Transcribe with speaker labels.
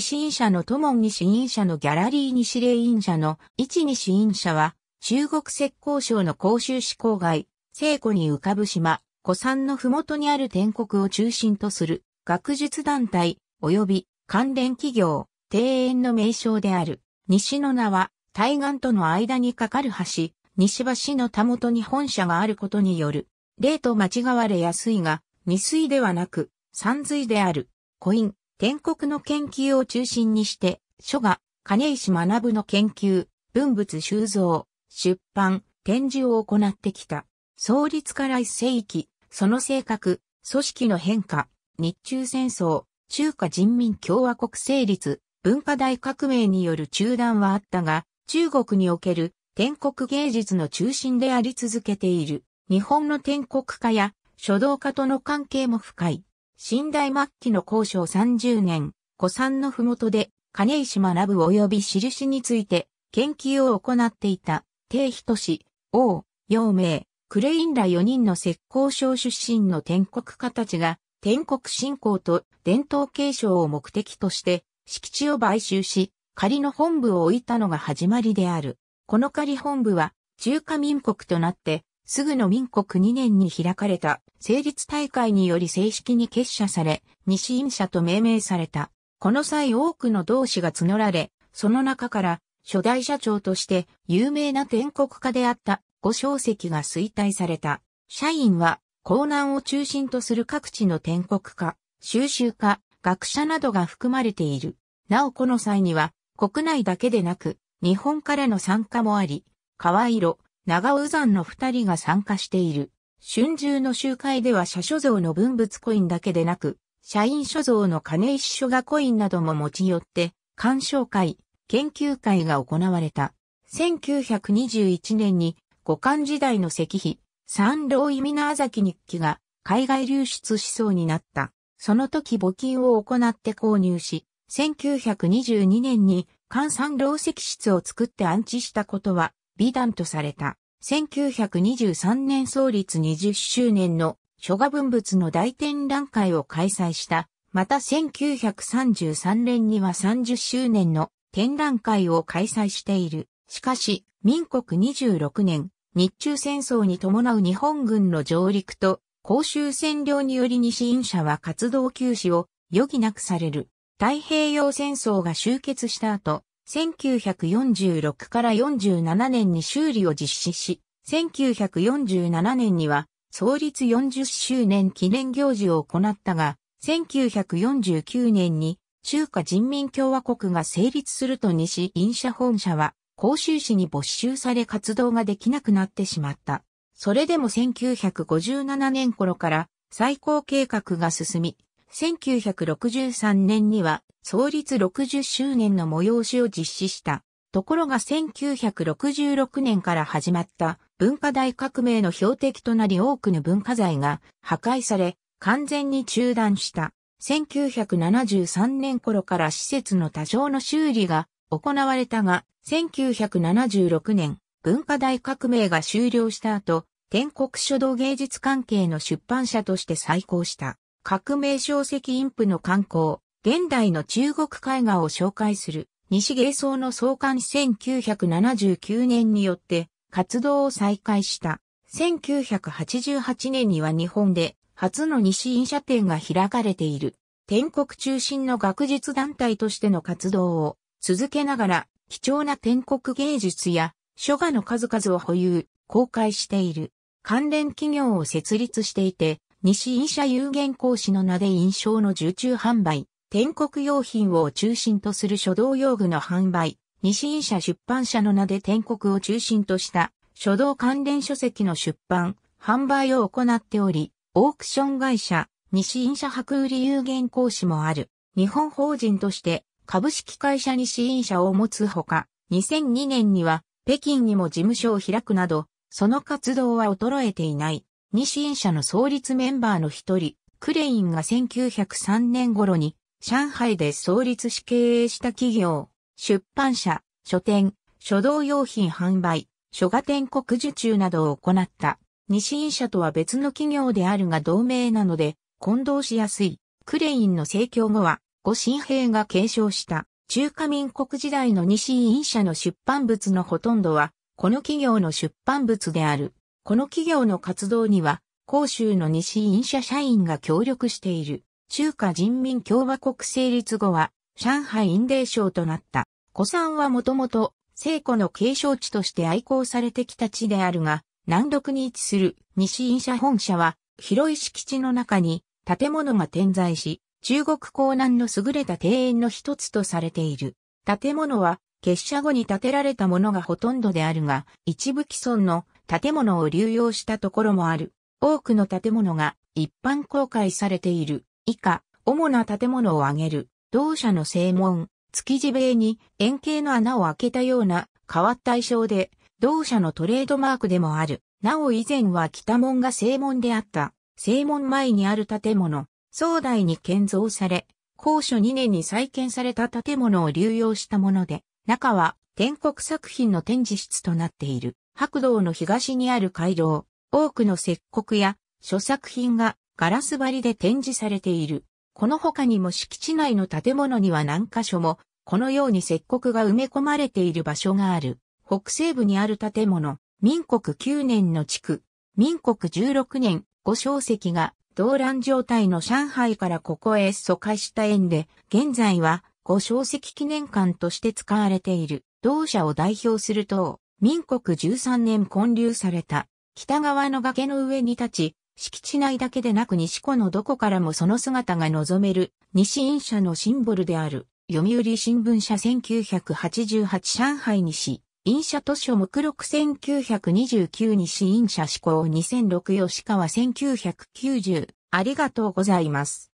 Speaker 1: 西院社の都門西院社のギャラリー西霊院社の一西院社は、中国浙江省の広州市郊外、西湖に浮かぶ島、古山の麓にある天国を中心とする学術団体、及び関連企業、庭園の名称である。西の名は、対岸との間に架かる橋、西橋のたもとに本社があることによる。例と間違われやすいが、未水ではなく、山水である。コイン、建国の研究を中心にして、書画、金石学の研究、文物収蔵、出版、展示を行ってきた。創立から一世紀、その性格、組織の変化、日中戦争、中華人民共和国成立、文化大革命による中断はあったが、中国における天国芸術の中心であり続けている。日本の天国家や書道家との関係も深い。新代末期の高尚30年、古参のふもとで、金石学ぶ及び印について、研究を行っていた、定人氏、王、陽明、クレインら4人の石膏省出身の天国家たちが、天国信仰と伝統継承を目的として、敷地を買収し、仮の本部を置いたのが始まりである。この仮本部は、中華民国となって、すぐの民国2年に開かれた成立大会により正式に結社され、西院社と命名された。この際多くの同志が募られ、その中から初代社長として有名な天国家であった五小石が衰退された。社員は、江南を中心とする各地の天国家、収集家、学者などが含まれている。なおこの際には、国内だけでなく、日本からの参加もあり、川色、長尾山の二人が参加している。春秋の集会では社所蔵の文物コインだけでなく、社員所蔵の金石書画コインなども持ち寄って、鑑賞会、研究会が行われた。1921年に五漢時代の石碑、三郎井味な崎日記が海外流出しそうになった。その時募金を行って購入し、1922年に関三郎石室を作って安置したことは美談とされた。1923年創立20周年の諸画文物の大展覧会を開催した。また1933年には30周年の展覧会を開催している。しかし、民国26年、日中戦争に伴う日本軍の上陸と公衆占領により西院社は活動休止を余儀なくされる。太平洋戦争が終結した後、1946から47年に修理を実施し、1947年には創立40周年記念行事を行ったが、1949年に中華人民共和国が成立すると西印社本社は公州市に没収され活動ができなくなってしまった。それでも1957年頃から最高計画が進み、1963年には創立60周年の催しを実施した。ところが1966年から始まった文化大革命の標的となり多くの文化財が破壊され完全に中断した。1973年頃から施設の多少の修理が行われたが、1976年文化大革命が終了した後、天国書道芸術関係の出版社として再興した。革命小石インプの刊行、現代の中国絵画を紹介する西芸層の創刊1979年によって活動を再開した。1988年には日本で初の西印社展が開かれている。天国中心の学術団体としての活動を続けながら貴重な天国芸術や書画の数々を保有、公開している。関連企業を設立していて、西印社有限講師の名で印象の受注販売、天国用品を中心とする書道用具の販売、西印社出版社の名で天国を中心とした書道関連書籍の出版、販売を行っており、オークション会社、西印社白売有限講師もある、日本法人として株式会社西印社を持つほか、2002年には北京にも事務所を開くなど、その活動は衰えていない。西印社の創立メンバーの一人、クレインが1903年頃に上海で創立し経営した企業、出版社、書店、書道用品販売、書画店国受注などを行った。西院社とは別の企業であるが同盟なので混同しやすい。クレインの盛況後は、五新兵が継承した中華民国時代の西院社の出版物のほとんどは、この企業の出版物である。この企業の活動には、広州の西院社社員が協力している。中華人民共和国成立後は、上海印霊省となった。古山はもともと、聖古の継承地として愛好されてきた地であるが、南独に位置する西印社本社は、広い敷地の中に建物が点在し、中国江南の優れた庭園の一つとされている。建物は、結社後に建てられたものがほとんどであるが、一部既存の建物を流用したところもある。多くの建物が一般公開されている。以下、主な建物を挙げる、同社の正門、築地塀に円形の穴を開けたような変わった衣装で、同社のトレードマークでもある。なお以前は北門が正門であった。正門前にある建物、壮大に建造され、高所2年に再建された建物を流用したもので、中は天国作品の展示室となっている。白道の東にある回廊、多くの石刻や諸作品がガラス張りで展示されている。この他にも敷地内の建物には何箇所も、このように石刻が埋め込まれている場所がある。北西部にある建物、民国9年の地区、民国16年、五小石が動乱状態の上海からここへ疎開した縁で、現在は五小石記念館として使われている。同社を代表すると、民国13年建立された。北側の崖の上に立ち、敷地内だけでなく西湖のどこからもその姿が望める西院社のシンボルである読売新聞社1988上海西院社図書目録1929西院社志向2006吉川1990ありがとうございます。